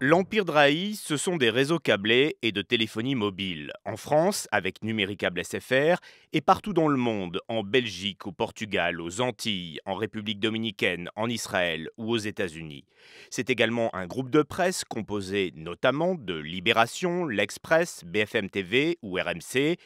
L'empire Drahi, ce sont des réseaux câblés et de téléphonie mobile. En France, avec Numéricable SFR, et partout dans le monde, en Belgique, au Portugal, aux Antilles, en République dominicaine, en Israël ou aux États-Unis. C'est également un groupe de presse composé notamment de Libération, L'Express, BFM TV ou RMC,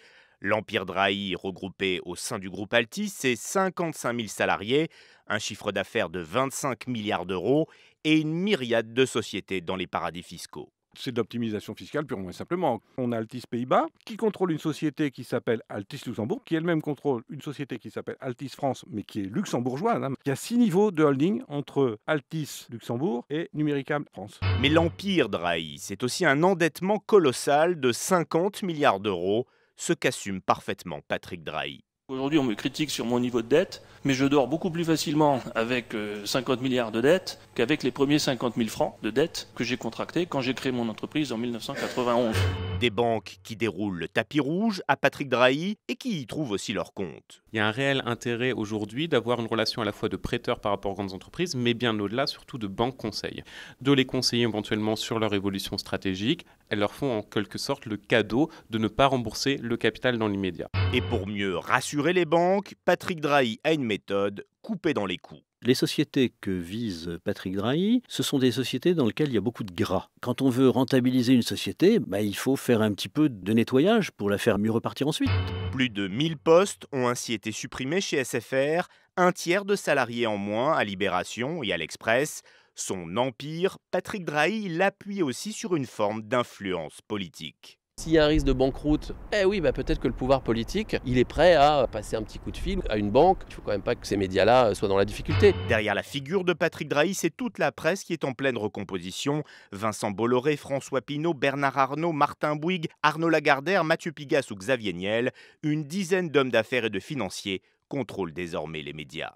L'Empire Drahi regroupé au sein du groupe Altis c'est 55 000 salariés, un chiffre d'affaires de 25 milliards d'euros et une myriade de sociétés dans les paradis fiscaux. C'est de l'optimisation fiscale purement et simplement. On a Altis Pays-Bas qui contrôle une société qui s'appelle Altis Luxembourg, qui elle-même contrôle une société qui s'appelle Altis France, mais qui est luxembourgeoise. Hein. Il y a six niveaux de holding entre Altis Luxembourg et Numéricable France. Mais l'Empire Drahi, c'est aussi un endettement colossal de 50 milliards d'euros ce qu'assume parfaitement Patrick Drahi. Aujourd'hui, on me critique sur mon niveau de dette, mais je dors beaucoup plus facilement avec 50 euh, milliards de dettes qu'avec les premiers 50 000 francs de dettes que j'ai contractés quand j'ai créé mon entreprise en 1991. Des banques qui déroulent le tapis rouge à Patrick Drahi et qui y trouvent aussi leur compte. Il y a un réel intérêt aujourd'hui d'avoir une relation à la fois de prêteur par rapport aux grandes entreprises, mais bien au-delà, surtout de banque-conseil. De les conseiller éventuellement sur leur évolution stratégique, elles leur font en quelque sorte le cadeau de ne pas rembourser le capital dans l'immédiat. Et pour mieux rassurer, les banques, Patrick Drahi a une méthode, coupée dans les coûts. Les sociétés que vise Patrick Drahi, ce sont des sociétés dans lesquelles il y a beaucoup de gras. Quand on veut rentabiliser une société, bah, il faut faire un petit peu de nettoyage pour la faire mieux repartir ensuite. Plus de 1000 postes ont ainsi été supprimés chez SFR, un tiers de salariés en moins à Libération et à l'Express. Son empire, Patrick Drahi l'appuie aussi sur une forme d'influence politique. S'il y a un risque de banqueroute, eh oui, bah, peut-être que le pouvoir politique, il est prêt à passer un petit coup de fil à une banque. Il faut quand même pas que ces médias-là euh, soient dans la difficulté. Derrière la figure de Patrick Drahi, c'est toute la presse qui est en pleine recomposition. Vincent Bolloré, François Pinault, Bernard Arnault, Martin Bouygues, Arnaud Lagardère, Mathieu Pigas ou Xavier Niel, une dizaine d'hommes d'affaires et de financiers contrôlent désormais les médias.